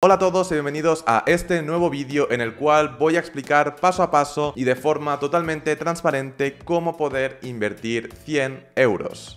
Hola a todos y bienvenidos a este nuevo vídeo en el cual voy a explicar paso a paso y de forma totalmente transparente cómo poder invertir 100 euros.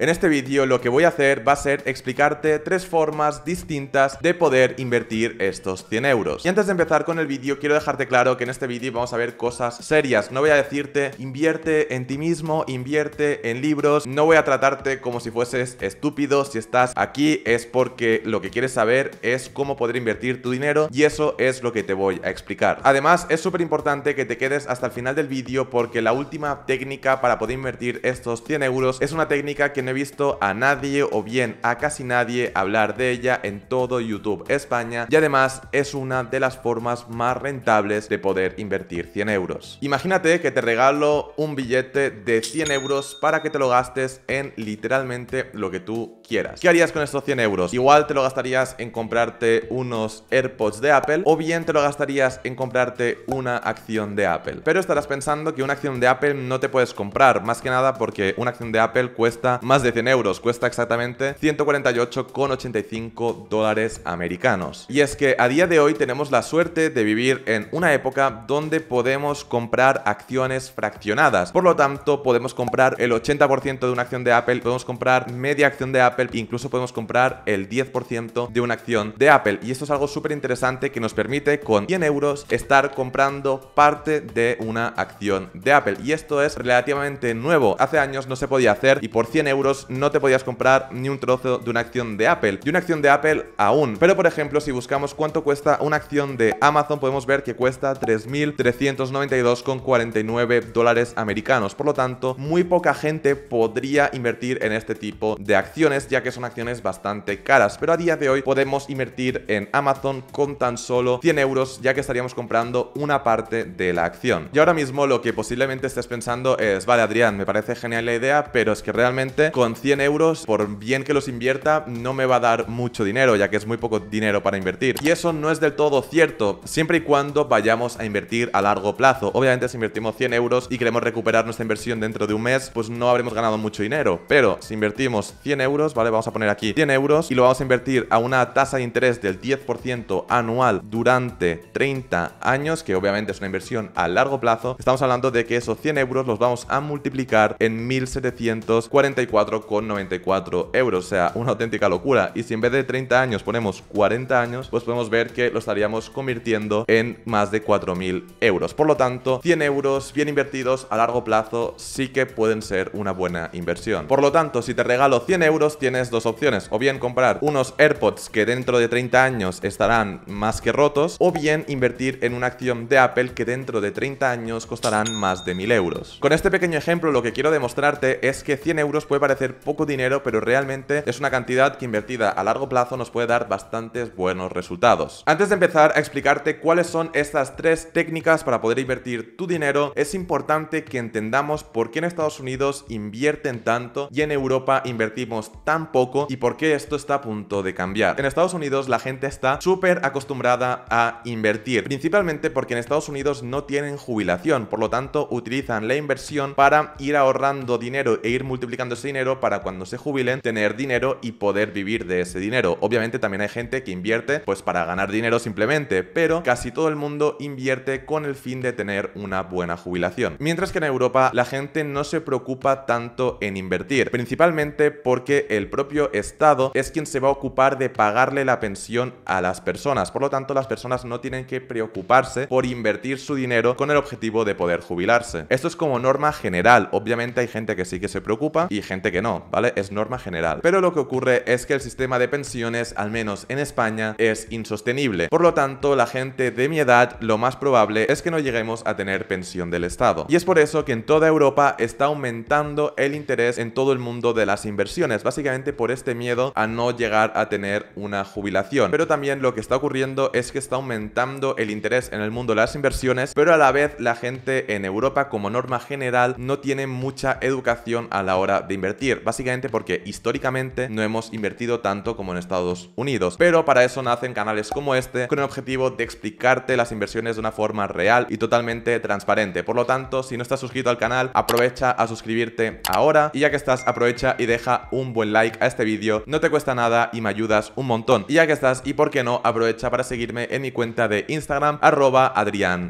En este vídeo lo que voy a hacer va a ser explicarte tres formas distintas de poder invertir estos 100 euros. Y antes de empezar con el vídeo quiero dejarte claro que en este vídeo vamos a ver cosas serias. No voy a decirte invierte en ti mismo, invierte en libros. No voy a tratarte como si fueses estúpido. Si estás aquí es porque lo que quieres saber es cómo poder invertir tu dinero y eso es lo que te voy a explicar. Además es súper importante que te quedes hasta el final del vídeo porque la última técnica para poder invertir estos 100 euros es una técnica que no he visto a nadie o bien a casi nadie hablar de ella en todo YouTube España y además es una de las formas más rentables de poder invertir 100 euros. Imagínate que te regalo un billete de 100 euros para que te lo gastes en literalmente lo que tú quieras. ¿Qué harías con estos 100 euros? Igual te lo gastarías en comprarte unos AirPods de Apple o bien te lo gastarías en comprarte una acción de Apple. Pero estarás pensando que una acción de Apple no te puedes comprar, más que nada porque una acción de Apple cuesta más de 100 euros, cuesta exactamente 148,85 dólares americanos. Y es que a día de hoy tenemos la suerte de vivir en una época donde podemos comprar acciones fraccionadas, por lo tanto podemos comprar el 80% de una acción de Apple, podemos comprar media acción de Apple, incluso podemos comprar el 10% de una acción de Apple. Y esto es algo súper interesante que nos permite con 100 euros estar comprando parte de una acción de Apple. Y esto es relativamente nuevo. Hace años no se podía hacer y por 100 euros no te podías comprar ni un trozo de una acción de Apple. De una acción de Apple aún. Pero por ejemplo, si buscamos cuánto cuesta una acción de Amazon, podemos ver que cuesta 3.392,49 dólares americanos. Por lo tanto, muy poca gente podría invertir en este tipo de acciones, ya que son acciones bastante caras. Pero a día de hoy podemos invertir en Amazon con tan solo 100 euros, ya que estaríamos comprando una parte de la acción. Y ahora mismo lo que posiblemente estés pensando es, vale Adrián, me parece genial la idea, pero es que realmente ¿eh? con 100 euros, por bien que los invierta, no me va a dar mucho dinero, ya que es muy poco dinero para invertir. Y eso no es del todo cierto, siempre y cuando vayamos a invertir a largo plazo. Obviamente si invertimos 100 euros y queremos recuperar nuestra inversión dentro de un mes, pues no habremos ganado mucho dinero. Pero si invertimos 100 euros, ¿vale? Vamos a poner aquí 100 euros y lo vamos a invertir a una tasa de interés del 10% anual durante 30 años, que obviamente es una inversión a largo plazo, estamos hablando de que esos 100 euros los vamos a multiplicar en 1744 con 94 euros. O sea, una auténtica locura. Y si en vez de 30 años ponemos 40 años, pues podemos ver que lo estaríamos convirtiendo en más de 4.000 euros. Por lo tanto, 100 euros bien invertidos a largo plazo sí que pueden ser una buena inversión. Por lo tanto, si te regalo 100 euros, tienes dos opciones. O bien comprar unos AirPods que dentro de 30 años estarán más que rotos, o bien invertir en una acción de Apple que dentro de 30 años costarán más de 1.000 euros. Con este pequeño ejemplo, lo que quiero demostrarte es que 100 euros puede parecer hacer poco dinero, pero realmente es una cantidad que invertida a largo plazo nos puede dar bastantes buenos resultados. Antes de empezar a explicarte cuáles son estas tres técnicas para poder invertir tu dinero, es importante que entendamos por qué en Estados Unidos invierten tanto y en Europa invertimos tan poco y por qué esto está a punto de cambiar. En Estados Unidos la gente está súper acostumbrada a invertir, principalmente porque en Estados Unidos no tienen jubilación, por lo tanto utilizan la inversión para ir ahorrando dinero e ir multiplicando ese dinero para cuando se jubilen tener dinero y poder vivir de ese dinero. Obviamente también hay gente que invierte pues para ganar dinero simplemente, pero casi todo el mundo invierte con el fin de tener una buena jubilación. Mientras que en Europa la gente no se preocupa tanto en invertir, principalmente porque el propio Estado es quien se va a ocupar de pagarle la pensión a las personas. Por lo tanto, las personas no tienen que preocuparse por invertir su dinero con el objetivo de poder jubilarse. Esto es como norma general. Obviamente hay gente que sí que se preocupa y gente que no, ¿vale? Es norma general. Pero lo que ocurre es que el sistema de pensiones, al menos en España, es insostenible. Por lo tanto, la gente de mi edad lo más probable es que no lleguemos a tener pensión del Estado. Y es por eso que en toda Europa está aumentando el interés en todo el mundo de las inversiones, básicamente por este miedo a no llegar a tener una jubilación. Pero también lo que está ocurriendo es que está aumentando el interés en el mundo de las inversiones, pero a la vez la gente en Europa como norma general no tiene mucha educación a la hora de invertir básicamente porque históricamente no hemos invertido tanto como en Estados Unidos. Pero para eso nacen canales como este con el objetivo de explicarte las inversiones de una forma real y totalmente transparente. Por lo tanto, si no estás suscrito al canal, aprovecha a suscribirte ahora y ya que estás, aprovecha y deja un buen like a este vídeo. No te cuesta nada y me ayudas un montón. Y ya que estás, y por qué no, aprovecha para seguirme en mi cuenta de Instagram, arroba adrians.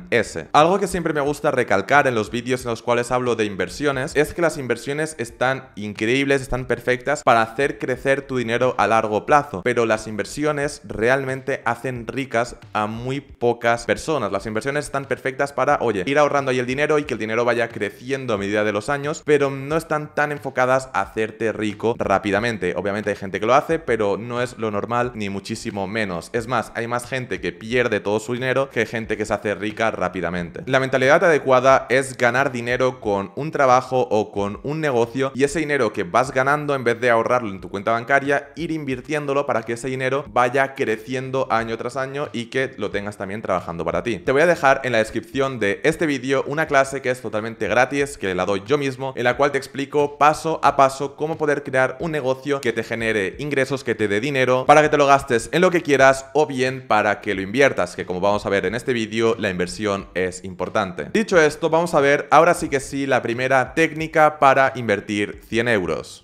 Algo que siempre me gusta recalcar en los vídeos en los cuales hablo de inversiones es que las inversiones están increíbles increíbles, están perfectas para hacer crecer tu dinero a largo plazo. Pero las inversiones realmente hacen ricas a muy pocas personas. Las inversiones están perfectas para, oye, ir ahorrando ahí el dinero y que el dinero vaya creciendo a medida de los años, pero no están tan enfocadas a hacerte rico rápidamente. Obviamente hay gente que lo hace, pero no es lo normal ni muchísimo menos. Es más, hay más gente que pierde todo su dinero que gente que se hace rica rápidamente. La mentalidad adecuada es ganar dinero con un trabajo o con un negocio y ese dinero que vas ganando, en vez de ahorrarlo en tu cuenta bancaria, ir invirtiéndolo para que ese dinero vaya creciendo año tras año y que lo tengas también trabajando para ti. Te voy a dejar en la descripción de este vídeo una clase que es totalmente gratis, que la doy yo mismo, en la cual te explico paso a paso cómo poder crear un negocio que te genere ingresos, que te dé dinero, para que te lo gastes en lo que quieras o bien para que lo inviertas, que como vamos a ver en este vídeo, la inversión es importante. Dicho esto, vamos a ver ahora sí que sí la primera técnica para invertir 100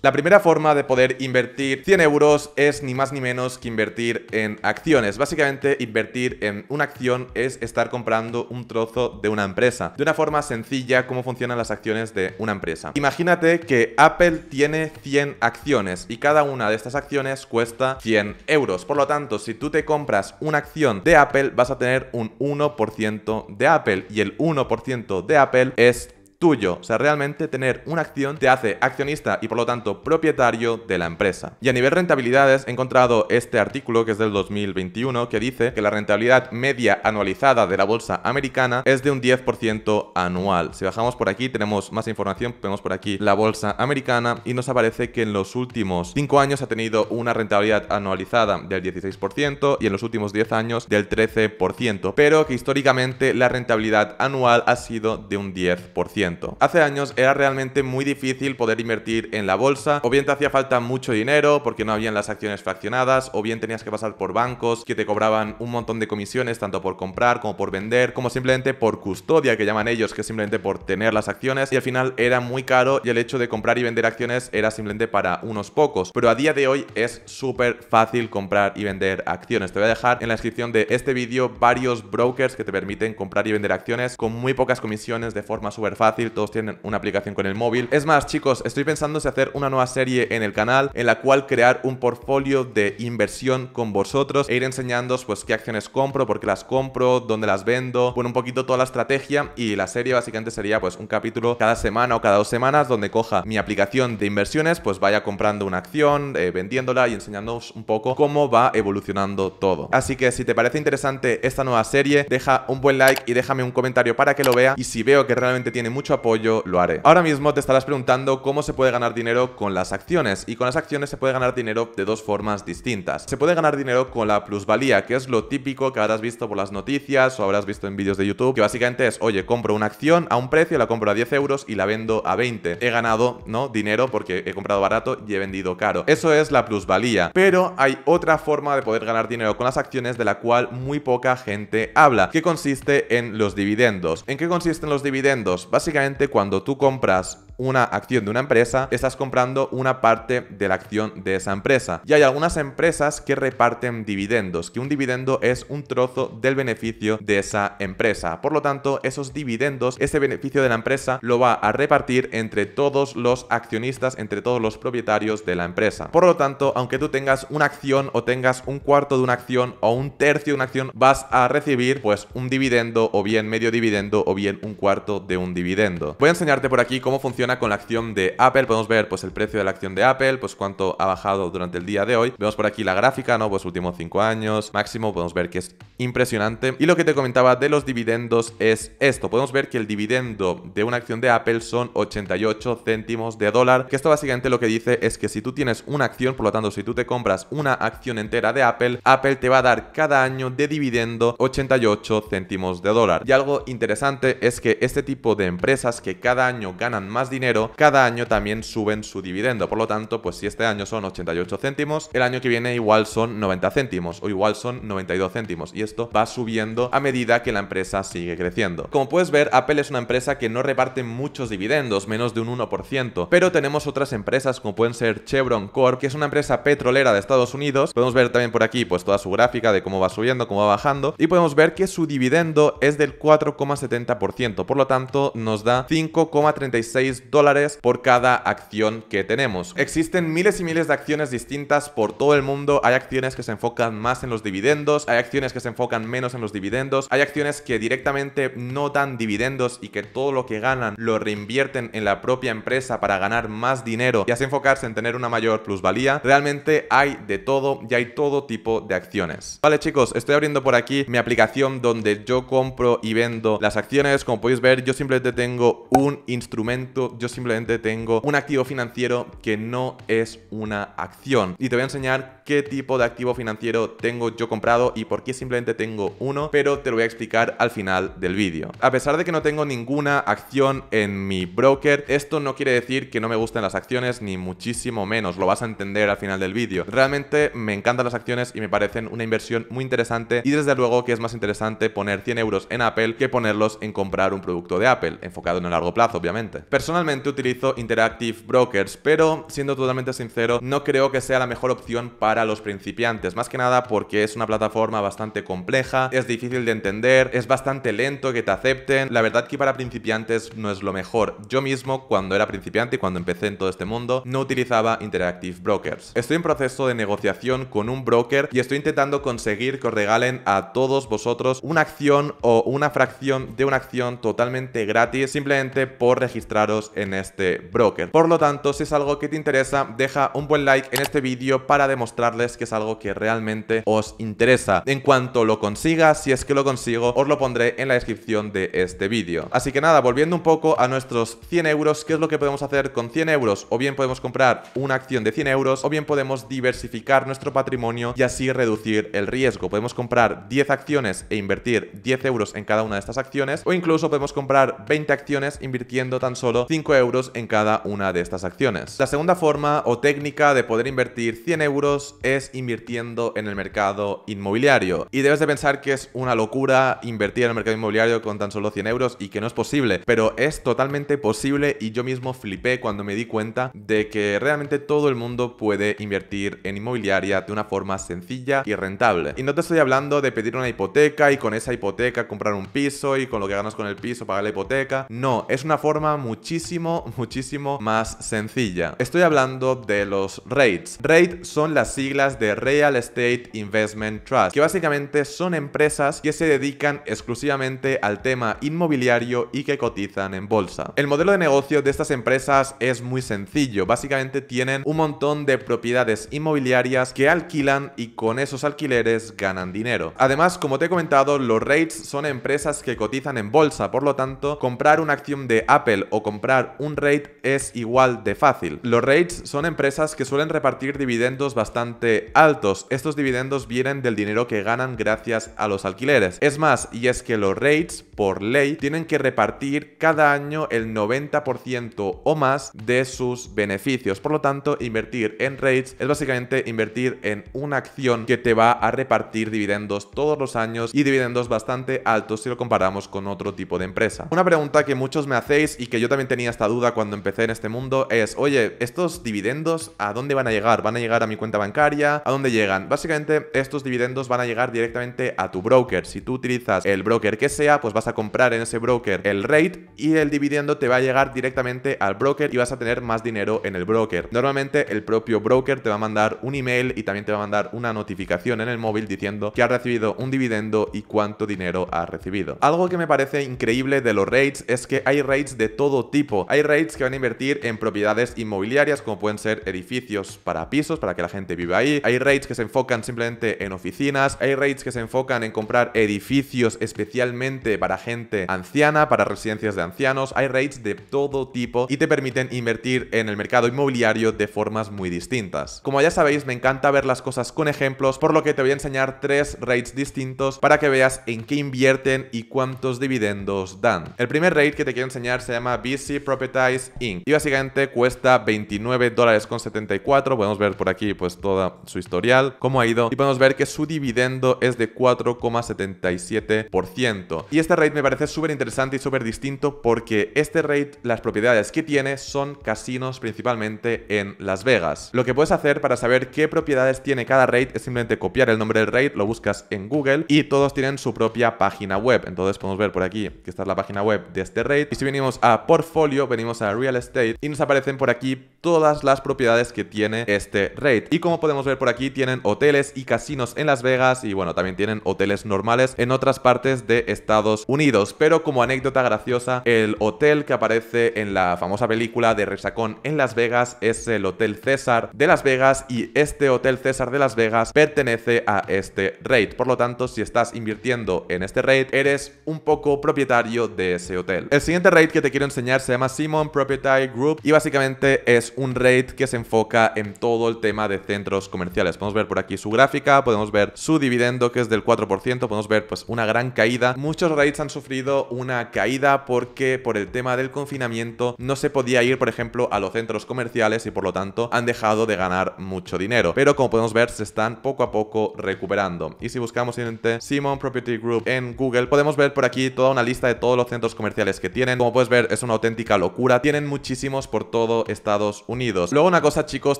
la primera forma de poder invertir 100 euros es ni más ni menos que invertir en acciones. Básicamente, invertir en una acción es estar comprando un trozo de una empresa. De una forma sencilla, cómo funcionan las acciones de una empresa. Imagínate que Apple tiene 100 acciones y cada una de estas acciones cuesta 100 euros. Por lo tanto, si tú te compras una acción de Apple, vas a tener un 1% de Apple y el 1% de Apple es tuyo. O sea, realmente tener una acción te hace accionista y por lo tanto propietario de la empresa. Y a nivel rentabilidades he encontrado este artículo que es del 2021 que dice que la rentabilidad media anualizada de la bolsa americana es de un 10% anual. Si bajamos por aquí tenemos más información, vemos por aquí la bolsa americana y nos aparece que en los últimos 5 años ha tenido una rentabilidad anualizada del 16% y en los últimos 10 años del 13%, pero que históricamente la rentabilidad anual ha sido de un 10%. Hace años era realmente muy difícil poder invertir en la bolsa, o bien te hacía falta mucho dinero porque no habían las acciones fraccionadas, o bien tenías que pasar por bancos que te cobraban un montón de comisiones, tanto por comprar como por vender, como simplemente por custodia, que llaman ellos, que simplemente por tener las acciones, y al final era muy caro y el hecho de comprar y vender acciones era simplemente para unos pocos. Pero a día de hoy es súper fácil comprar y vender acciones. Te voy a dejar en la descripción de este vídeo varios brokers que te permiten comprar y vender acciones con muy pocas comisiones de forma súper fácil todos tienen una aplicación con el móvil. Es más, chicos, estoy pensando en hacer una nueva serie en el canal en la cual crear un portfolio de inversión con vosotros e ir enseñándoos pues qué acciones compro, por qué las compro, dónde las vendo, poner un poquito toda la estrategia y la serie básicamente sería pues un capítulo cada semana o cada dos semanas donde coja mi aplicación de inversiones, pues vaya comprando una acción, eh, vendiéndola y enseñándoos un poco cómo va evolucionando todo. Así que si te parece interesante esta nueva serie, deja un buen like y déjame un comentario para que lo vea y si veo que realmente tiene mucho apoyo, lo haré. Ahora mismo te estarás preguntando cómo se puede ganar dinero con las acciones y con las acciones se puede ganar dinero de dos formas distintas. Se puede ganar dinero con la plusvalía, que es lo típico que habrás visto por las noticias o habrás visto en vídeos de YouTube, que básicamente es, oye, compro una acción a un precio, la compro a 10 euros y la vendo a 20. He ganado, ¿no? Dinero porque he comprado barato y he vendido caro. Eso es la plusvalía. Pero hay otra forma de poder ganar dinero con las acciones de la cual muy poca gente habla, que consiste en los dividendos. ¿En qué consisten los dividendos? Básicamente cuando tú compras una acción de una empresa, estás comprando una parte de la acción de esa empresa. Y hay algunas empresas que reparten dividendos, que un dividendo es un trozo del beneficio de esa empresa. Por lo tanto, esos dividendos, ese beneficio de la empresa, lo va a repartir entre todos los accionistas, entre todos los propietarios de la empresa. Por lo tanto, aunque tú tengas una acción o tengas un cuarto de una acción o un tercio de una acción, vas a recibir pues un dividendo o bien medio dividendo o bien un cuarto de un dividendo. Voy a enseñarte por aquí cómo funciona con la acción de Apple. Podemos ver pues el precio de la acción de Apple, pues cuánto ha bajado durante el día de hoy. Vemos por aquí la gráfica, ¿no? Pues últimos 5 años, máximo, podemos ver que es impresionante. Y lo que te comentaba de los dividendos es esto. Podemos ver que el dividendo de una acción de Apple son 88 céntimos de dólar, que esto básicamente lo que dice es que si tú tienes una acción, por lo tanto, si tú te compras una acción entera de Apple, Apple te va a dar cada año de dividendo 88 céntimos de dólar. Y algo interesante es que este tipo de empresas que cada año ganan más dinero cada año también suben su dividendo. Por lo tanto, pues si este año son 88 céntimos, el año que viene igual son 90 céntimos o igual son 92 céntimos. Y esto va subiendo a medida que la empresa sigue creciendo. Como puedes ver, Apple es una empresa que no reparte muchos dividendos, menos de un 1%. Pero tenemos otras empresas como pueden ser Chevron Corp, que es una empresa petrolera de Estados Unidos. Podemos ver también por aquí pues toda su gráfica de cómo va subiendo, cómo va bajando. Y podemos ver que su dividendo es del 4,70%. Por lo tanto, nos da 5,36 dólares por cada acción que tenemos. Existen miles y miles de acciones distintas por todo el mundo. Hay acciones que se enfocan más en los dividendos, hay acciones que se enfocan menos en los dividendos, hay acciones que directamente no dan dividendos y que todo lo que ganan lo reinvierten en la propia empresa para ganar más dinero y así enfocarse en tener una mayor plusvalía. Realmente hay de todo y hay todo tipo de acciones. Vale chicos, estoy abriendo por aquí mi aplicación donde yo compro y vendo las acciones. Como podéis ver, yo simplemente tengo un instrumento yo simplemente tengo un activo financiero que no es una acción. Y te voy a enseñar qué tipo de activo financiero tengo yo comprado y por qué simplemente tengo uno, pero te lo voy a explicar al final del vídeo. A pesar de que no tengo ninguna acción en mi broker, esto no quiere decir que no me gusten las acciones, ni muchísimo menos, lo vas a entender al final del vídeo. Realmente me encantan las acciones y me parecen una inversión muy interesante y desde luego que es más interesante poner 100 euros en Apple que ponerlos en comprar un producto de Apple, enfocado en el largo plazo, obviamente. Personalmente, utilizo Interactive Brokers, pero siendo totalmente sincero, no creo que sea la mejor opción para los principiantes, más que nada porque es una plataforma bastante compleja, es difícil de entender, es bastante lento que te acepten. La verdad que para principiantes no es lo mejor. Yo mismo, cuando era principiante y cuando empecé en todo este mundo, no utilizaba Interactive Brokers. Estoy en proceso de negociación con un broker y estoy intentando conseguir que os regalen a todos vosotros una acción o una fracción de una acción totalmente gratis simplemente por registraros en este broker. Por lo tanto, si es algo que te interesa, deja un buen like en este vídeo para demostrarles que es algo que realmente os interesa. En cuanto lo consiga, si es que lo consigo, os lo pondré en la descripción de este vídeo. Así que nada, volviendo un poco a nuestros 100 euros, ¿qué es lo que podemos hacer con 100 euros? O bien podemos comprar una acción de 100 euros, o bien podemos diversificar nuestro patrimonio y así reducir el riesgo. Podemos comprar 10 acciones e invertir 10 euros en cada una de estas acciones, o incluso podemos comprar 20 acciones invirtiendo tan solo euros en cada una de estas acciones. La segunda forma o técnica de poder invertir 100 euros es invirtiendo en el mercado inmobiliario. Y debes de pensar que es una locura invertir en el mercado inmobiliario con tan solo 100 euros y que no es posible, pero es totalmente posible y yo mismo flipé cuando me di cuenta de que realmente todo el mundo puede invertir en inmobiliaria de una forma sencilla y rentable. Y no te estoy hablando de pedir una hipoteca y con esa hipoteca comprar un piso y con lo que ganas con el piso pagar la hipoteca. No, es una forma muchísimo muchísimo, más sencilla. Estoy hablando de los REITs. REIT son las siglas de Real Estate Investment Trust, que básicamente son empresas que se dedican exclusivamente al tema inmobiliario y que cotizan en bolsa. El modelo de negocio de estas empresas es muy sencillo. Básicamente tienen un montón de propiedades inmobiliarias que alquilan y con esos alquileres ganan dinero. Además, como te he comentado, los REITs son empresas que cotizan en bolsa, por lo tanto, comprar una acción de Apple o comprar un rate es igual de fácil. Los rates son empresas que suelen repartir dividendos bastante altos. Estos dividendos vienen del dinero que ganan gracias a los alquileres. Es más, y es que los rates por ley, tienen que repartir cada año el 90% o más de sus beneficios. Por lo tanto, invertir en rates es básicamente invertir en una acción que te va a repartir dividendos todos los años y dividendos bastante altos si lo comparamos con otro tipo de empresa. Una pregunta que muchos me hacéis y que yo también tenía esta duda cuando empecé en este mundo es, oye, estos dividendos, ¿a dónde van a llegar? ¿Van a llegar a mi cuenta bancaria? ¿A dónde llegan? Básicamente, estos dividendos van a llegar directamente a tu broker. Si tú utilizas el broker que sea, pues vas a comprar en ese broker el rate y el dividendo te va a llegar directamente al broker y vas a tener más dinero en el broker. Normalmente el propio broker te va a mandar un email y también te va a mandar una notificación en el móvil diciendo que ha recibido un dividendo y cuánto dinero ha recibido. Algo que me parece increíble de los rates es que hay rates de todo tipo hay raids que van a invertir en propiedades inmobiliarias, como pueden ser edificios para pisos, para que la gente viva ahí. Hay raids que se enfocan simplemente en oficinas. Hay raids que se enfocan en comprar edificios especialmente para gente anciana, para residencias de ancianos. Hay raids de todo tipo y te permiten invertir en el mercado inmobiliario de formas muy distintas. Como ya sabéis, me encanta ver las cosas con ejemplos, por lo que te voy a enseñar tres raids distintos para que veas en qué invierten y cuántos dividendos dan. El primer rate que te quiero enseñar se llama BISIP Properties Inc. Y básicamente cuesta 29 dólares con 74. Podemos ver por aquí pues toda su historial, cómo ha ido. Y podemos ver que su dividendo es de 4,77%. Y este rate me parece súper interesante y súper distinto porque este rate, las propiedades que tiene son casinos principalmente en Las Vegas. Lo que puedes hacer para saber qué propiedades tiene cada rate es simplemente copiar el nombre del rate, lo buscas en Google y todos tienen su propia página web. Entonces podemos ver por aquí que está la página web de este rate. Y si venimos a portfolio, venimos a Real Estate y nos aparecen por aquí todas las propiedades que tiene este raid. Y como podemos ver por aquí, tienen hoteles y casinos en Las Vegas y bueno, también tienen hoteles normales en otras partes de Estados Unidos. Pero como anécdota graciosa, el hotel que aparece en la famosa película de Resacón en Las Vegas es el Hotel César de Las Vegas y este Hotel César de Las Vegas pertenece a este raid. Por lo tanto, si estás invirtiendo en este rate, eres un poco propietario de ese hotel. El siguiente rate que te quiero enseñar se llama Simon Property Group y básicamente es un REIT que se enfoca en todo el tema de centros comerciales. Podemos ver por aquí su gráfica, podemos ver su dividendo que es del 4%, podemos ver pues una gran caída. Muchos REITs han sufrido una caída porque por el tema del confinamiento no se podía ir, por ejemplo, a los centros comerciales y por lo tanto han dejado de ganar mucho dinero. Pero como podemos ver, se están poco a poco recuperando. Y si buscamos en Simon Property Group en Google, podemos ver por aquí toda una lista de todos los centros comerciales que tienen. Como puedes ver, es una auténtica locura. Tienen muchísimos por todo Estados Unidos. Luego una cosa chicos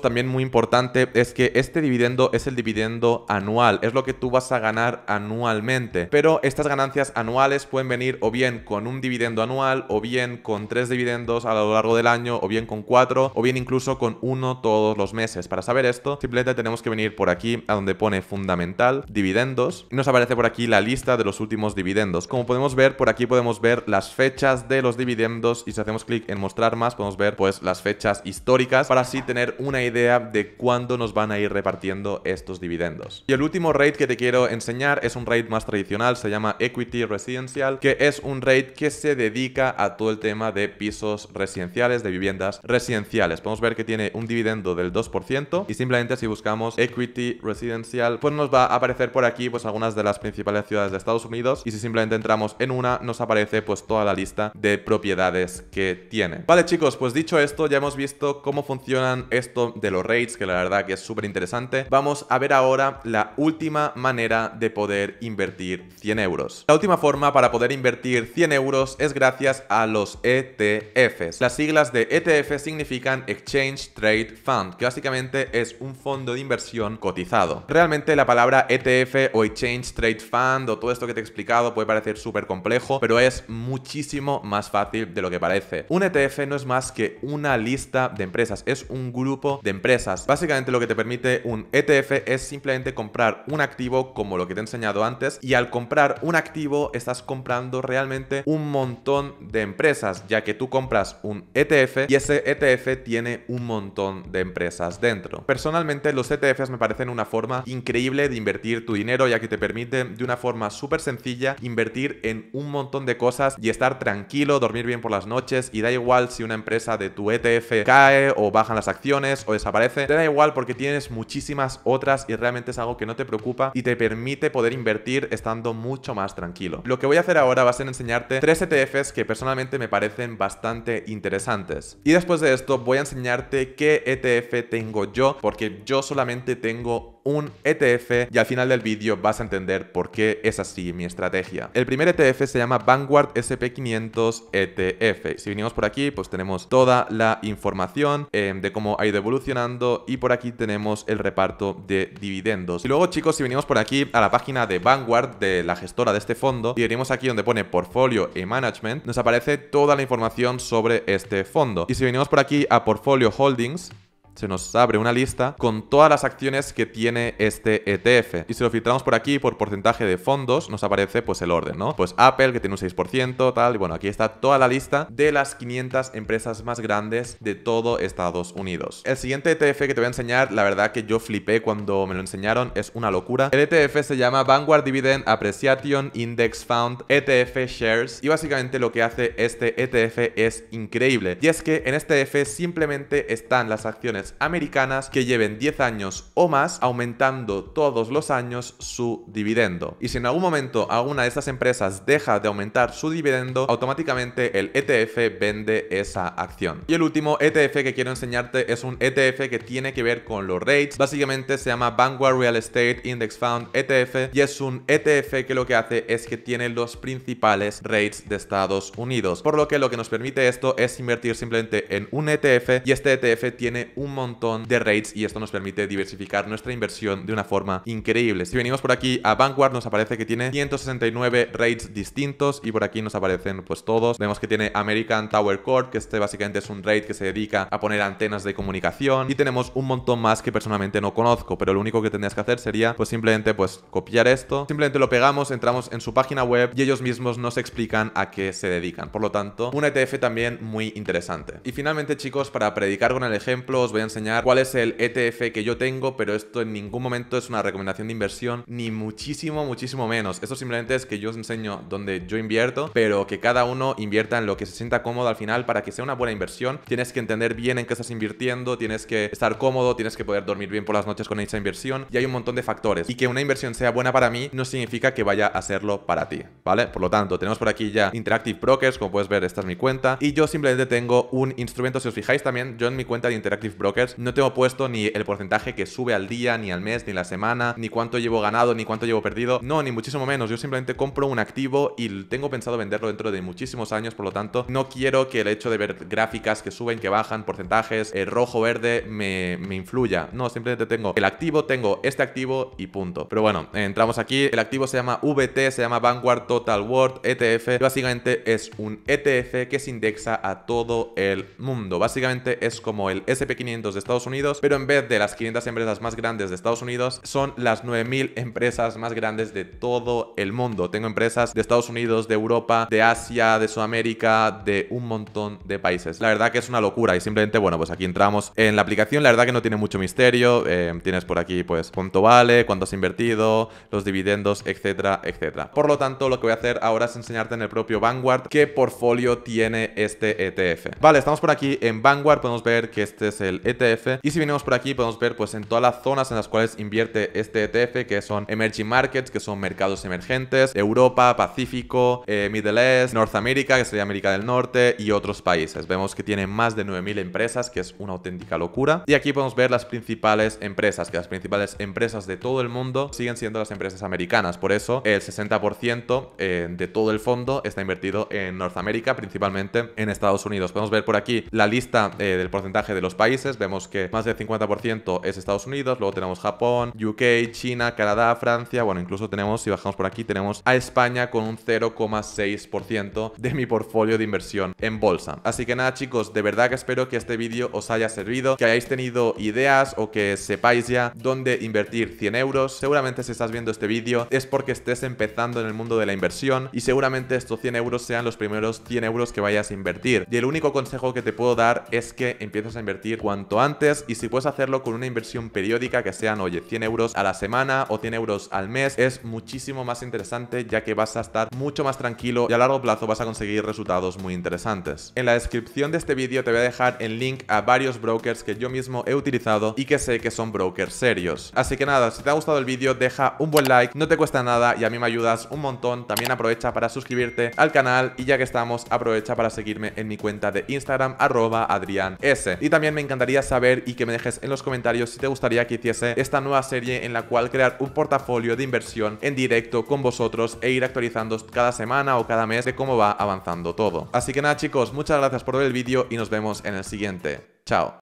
también muy importante es que este dividendo es el dividendo anual. Es lo que tú vas a ganar anualmente. Pero estas ganancias anuales pueden venir o bien con un dividendo anual o bien con tres dividendos a lo largo del año o bien con cuatro o bien incluso con uno todos los meses. Para saber esto simplemente tenemos que venir por aquí a donde pone fundamental, dividendos. Y nos aparece por aquí la lista de los últimos dividendos. Como podemos ver por aquí podemos ver las fechas de los dividendos y si hacemos clic en mostrar más, podemos ver pues las fechas históricas para así tener una idea de cuándo nos van a ir repartiendo estos dividendos. Y el último raid que te quiero enseñar es un rate más tradicional, se llama Equity Residencial, que es un raid que se dedica a todo el tema de pisos residenciales, de viviendas residenciales. Podemos ver que tiene un dividendo del 2% y simplemente si buscamos Equity Residencial, pues nos va a aparecer por aquí pues algunas de las principales ciudades de Estados Unidos y si simplemente entramos en una nos aparece pues toda la lista de propiedades que tiene. Vale chicos, pues dicho esto, ya hemos visto cómo funcionan esto de los rates, que la verdad que es súper interesante. Vamos a ver ahora la última manera de poder invertir 100 euros. La última forma para poder invertir 100 euros es gracias a los ETFs. Las siglas de ETF significan Exchange Trade Fund, que básicamente es un fondo de inversión cotizado. Realmente la palabra ETF o Exchange Trade Fund o todo esto que te he explicado puede parecer súper complejo, pero es muchísimo más fácil de lo que parece. Un ETF no es más que una lista de empresas, es un grupo de empresas. Básicamente lo que te permite un ETF es simplemente comprar un activo como lo que te he enseñado antes y al comprar un activo estás comprando realmente un montón de empresas, ya que tú compras un ETF y ese ETF tiene un montón de empresas dentro. Personalmente los ETFs me parecen una forma increíble de invertir tu dinero, ya que te permite de una forma súper sencilla invertir en un montón de cosas y estar tranquilo, dormir bien por las noches, y da igual si una empresa de tu ETF cae o bajan las acciones o desaparece, te da igual porque tienes muchísimas otras y realmente es algo que no te preocupa y te permite poder invertir estando mucho más tranquilo. Lo que voy a hacer ahora va a ser enseñarte tres ETFs que personalmente me parecen bastante interesantes. Y después de esto voy a enseñarte qué ETF tengo yo porque yo solamente tengo un ETF y al final del vídeo vas a entender por qué es así mi estrategia. El primer ETF se llama Vanguard SP500 ETF. Si venimos por aquí, pues tenemos toda la información em, de cómo ha ido evolucionando y por aquí tenemos el reparto de dividendos. Y luego, chicos, si venimos por aquí a la página de Vanguard, de la gestora de este fondo, y venimos aquí donde pone Portfolio y Management, nos aparece toda la información sobre este fondo. Y si venimos por aquí a Portfolio Holdings, se nos abre una lista con todas las acciones que tiene este ETF. Y si lo filtramos por aquí, por porcentaje de fondos, nos aparece pues el orden, ¿no? Pues Apple, que tiene un 6%, tal, y bueno, aquí está toda la lista de las 500 empresas más grandes de todo Estados Unidos. El siguiente ETF que te voy a enseñar, la verdad que yo flipé cuando me lo enseñaron, es una locura. El ETF se llama Vanguard Dividend Appreciation Index Fund ETF Shares y básicamente lo que hace este ETF es increíble. Y es que en este ETF simplemente están las acciones americanas que lleven 10 años o más aumentando todos los años su dividendo. Y si en algún momento alguna de estas empresas deja de aumentar su dividendo, automáticamente el ETF vende esa acción. Y el último ETF que quiero enseñarte es un ETF que tiene que ver con los rates. Básicamente se llama Vanguard Real Estate Index Fund ETF y es un ETF que lo que hace es que tiene los principales rates de Estados Unidos. Por lo que lo que nos permite esto es invertir simplemente en un ETF y este ETF tiene un montón de raids y esto nos permite diversificar nuestra inversión de una forma increíble. Si venimos por aquí a Vanguard nos aparece que tiene 169 raids distintos y por aquí nos aparecen pues todos. Vemos que tiene American Tower Corp, que este básicamente es un raid que se dedica a poner antenas de comunicación y tenemos un montón más que personalmente no conozco, pero lo único que tendrías que hacer sería pues simplemente pues copiar esto, simplemente lo pegamos, entramos en su página web y ellos mismos nos explican a qué se dedican. Por lo tanto, un ETF también muy interesante. Y finalmente chicos, para predicar con el ejemplo, os voy a enseñar cuál es el ETF que yo tengo, pero esto en ningún momento es una recomendación de inversión, ni muchísimo, muchísimo menos. eso simplemente es que yo os enseño donde yo invierto, pero que cada uno invierta en lo que se sienta cómodo al final para que sea una buena inversión. Tienes que entender bien en qué estás invirtiendo, tienes que estar cómodo, tienes que poder dormir bien por las noches con esa inversión y hay un montón de factores. Y que una inversión sea buena para mí no significa que vaya a serlo para ti, ¿vale? Por lo tanto, tenemos por aquí ya Interactive Brokers, como puedes ver, esta es mi cuenta y yo simplemente tengo un instrumento, si os fijáis también, yo en mi cuenta de Interactive Brokers no tengo puesto ni el porcentaje que sube al día, ni al mes, ni la semana, ni cuánto llevo ganado, ni cuánto llevo perdido. No, ni muchísimo menos. Yo simplemente compro un activo y tengo pensado venderlo dentro de muchísimos años, por lo tanto, no quiero que el hecho de ver gráficas que suben, que bajan, porcentajes, eh, rojo, verde, me, me influya. No, simplemente tengo el activo, tengo este activo y punto. Pero bueno, entramos aquí. El activo se llama VT, se llama Vanguard Total World ETF. Básicamente es un ETF que se indexa a todo el mundo. Básicamente es como el SP500 de Estados Unidos, pero en vez de las 500 empresas más grandes de Estados Unidos, son las 9000 empresas más grandes de todo el mundo. Tengo empresas de Estados Unidos, de Europa, de Asia, de Sudamérica, de un montón de países. La verdad que es una locura y simplemente, bueno, pues aquí entramos en la aplicación. La verdad que no tiene mucho misterio. Eh, tienes por aquí, pues, cuánto vale, cuánto has invertido, los dividendos, etcétera, etcétera. Por lo tanto, lo que voy a hacer ahora es enseñarte en el propio Vanguard qué portfolio tiene este ETF. Vale, estamos por aquí en Vanguard. Podemos ver que este es el ETF. Y si venimos por aquí podemos ver pues en todas las zonas en las cuales invierte este ETF, que son emerging markets, que son mercados emergentes, Europa, Pacífico, eh, Middle East, Norteamérica, que sería América del Norte y otros países. Vemos que tiene más de 9.000 empresas, que es una auténtica locura. Y aquí podemos ver las principales empresas, que las principales empresas de todo el mundo siguen siendo las empresas americanas. Por eso el 60% eh, de todo el fondo está invertido en Norteamérica, principalmente en Estados Unidos. Podemos ver por aquí la lista eh, del porcentaje de los países, Vemos que más del 50% es Estados Unidos, luego tenemos Japón, UK, China, Canadá, Francia, bueno, incluso tenemos, si bajamos por aquí, tenemos a España con un 0,6% de mi portfolio de inversión en bolsa. Así que nada chicos, de verdad que espero que este vídeo os haya servido, que hayáis tenido ideas o que sepáis ya dónde invertir 100 euros. Seguramente si estás viendo este vídeo es porque estés empezando en el mundo de la inversión y seguramente estos 100 euros sean los primeros 100 euros que vayas a invertir. Y el único consejo que te puedo dar es que empieces a invertir cuanto antes y si puedes hacerlo con una inversión periódica que sean, oye, 100 euros a la semana o 100 euros al mes, es muchísimo más interesante ya que vas a estar mucho más tranquilo y a largo plazo vas a conseguir resultados muy interesantes. En la descripción de este vídeo te voy a dejar el link a varios brokers que yo mismo he utilizado y que sé que son brokers serios. Así que nada, si te ha gustado el vídeo deja un buen like, no te cuesta nada y a mí me ayudas un montón. También aprovecha para suscribirte al canal y ya que estamos aprovecha para seguirme en mi cuenta de Instagram arroba adrians. Y también me encantaría saber y que me dejes en los comentarios si te gustaría que hiciese esta nueva serie en la cual crear un portafolio de inversión en directo con vosotros e ir actualizando cada semana o cada mes de cómo va avanzando todo. Así que nada chicos, muchas gracias por ver el vídeo y nos vemos en el siguiente. Chao.